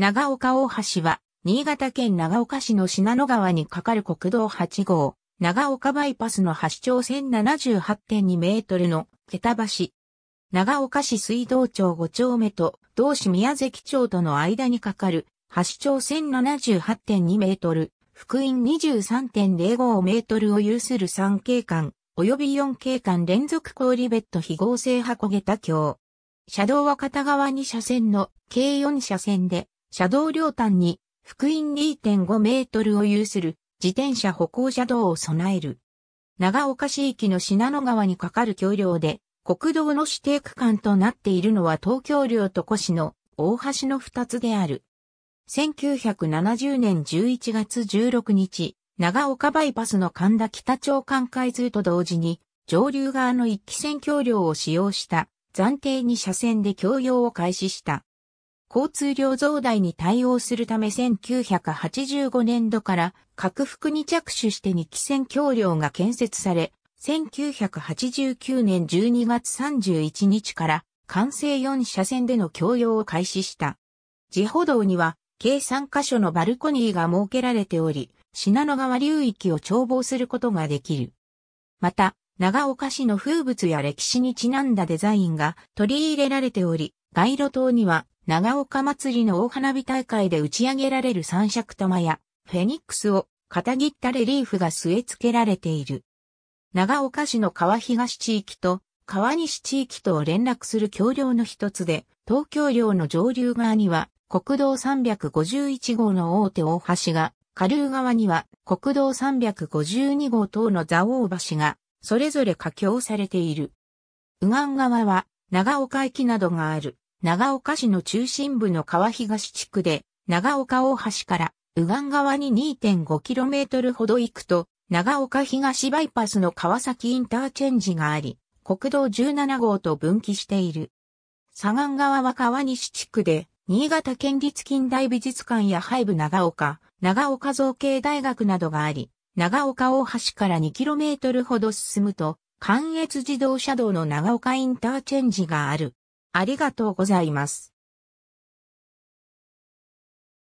長岡大橋は、新潟県長岡市の信濃川に架かる国道8号、長岡バイパスの橋長線78.2メートルの、桁橋。長岡市水道町5丁目と、同市宮崎町との間に架かる、橋長線78.2メートル、福音23.05メートルを有する3景観、及び4景観連続氷ベッド非合成箱桁橋。車道は片側2車線の計4車線で、車道両端に、福音2.5メートルを有する自転車歩行車道を備える。長岡市域の信濃川に架かる橋梁で、国道の指定区間となっているのは東京梁と越の大橋の二つである。1970年11月16日、長岡バイパスの神田北町間開通と同時に、上流側の一気線橋梁を使用した暫定に車線で橋梁を開始した。交通量増大に対応するため1985年度から拡幅に着手して2期線橋梁が建設され、1989年12月31日から完成4車線での供用を開始した。自歩道には計3カ所のバルコニーが設けられており、品野川流域を眺望することができる。また、長岡市の風物や歴史にちなんだデザインが取り入れられており、街路灯には長岡祭りの大花火大会で打ち上げられる三尺玉や、フェニックスを、片切ったレリーフが据え付けられている。長岡市の川東地域と川西地域とを連絡する橋梁の一つで、東京領の上流側には国道351号の大手大橋が、下流側には国道352号等の蔵王橋が、それぞれ架橋されている。右岸側は長岡駅などがある。長岡市の中心部の川東地区で、長岡大橋から右岸側に 2.5km ほど行くと、長岡東バイパスの川崎インターチェンジがあり、国道17号と分岐している。左岸側は川西地区で、新潟県立近代美術館や廃部長岡、長岡造形大学などがあり、長岡大橋から 2km ほど進むと、関越自動車道の長岡インターチェンジがある。ありがとうございます。